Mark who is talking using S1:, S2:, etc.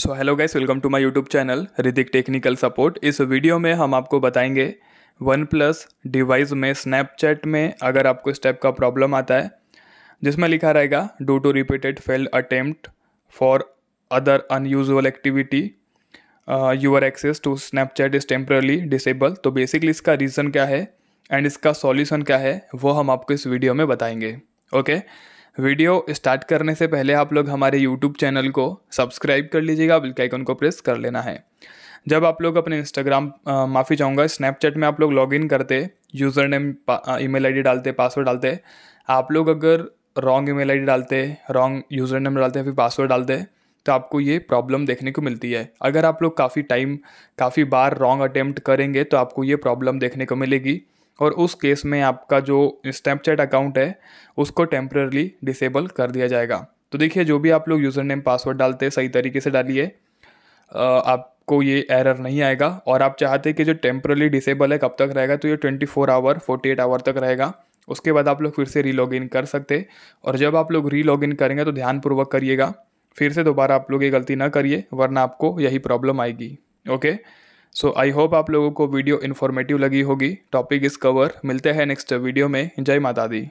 S1: So hello guys welcome to my YouTube channel Hrithik technical support इस video में हम आपको बताएंगे वन प्लस डिवाइस में स्नैपचैट में अगर आपको इस टाइप का प्रॉब्लम आता है जिसमें लिखा रहेगा due to repeated failed attempt for other unusual activity your access to Snapchat is temporarily disable तो बेसिकली इसका रीज़न क्या है एंड इसका सॉल्यूशन क्या है वो हम आपको इस वीडियो में बताएंगे ओके okay? वीडियो स्टार्ट करने से पहले आप लोग हमारे यूट्यूब चैनल को सब्सक्राइब कर लीजिएगा बिल्कुल के आइकन को प्रेस कर लेना है जब आप लोग अपने इंस्टाग्राम माफ़ी चाहूँगा स्नैपचैट में आप लोग लॉगिन करते यूज़र नेम ईमेल आईडी डालते पासवर्ड डालते आप लोग अगर रॉन्ग ईमेल आईडी डालते रॉन्ग यूज़र नेम डालते फिर पासवर्ड डालते तो आपको ये प्रॉब्लम देखने को मिलती है अगर आप लोग काफ़ी टाइम काफ़ी बार रॉन्ग अटैम्प्ट करेंगे तो आपको ये प्रॉब्लम देखने को मिलेगी और उस केस में आपका जो स्नैपचैट अकाउंट है उसको टेम्प्रेरली डिसेबल कर दिया जाएगा तो देखिए जो भी आप लोग यूज़र नेम पासवर्ड डालते हैं सही तरीके से डालिए आपको ये एरर नहीं आएगा और आप चाहते कि जो टेम्प्रेरली डिसेबल है कब तक रहेगा तो ये twenty four hour forty eight hour तक रहेगा उसके बाद आप लोग फिर से रीलॉग इन कर सकते और जब आप लोग रीलॉग इन करेंगे तो ध्यानपूर्वक करिएगा फिर से दोबारा आप लोग ये गलती ना करिए वरना आपको यही प्रॉब्लम आएगी ओके सो आई होप आप लोगों को वीडियो इन्फॉर्मेटिव लगी होगी टॉपिक इस कवर मिलते हैं नेक्स्ट वीडियो में जय माता दी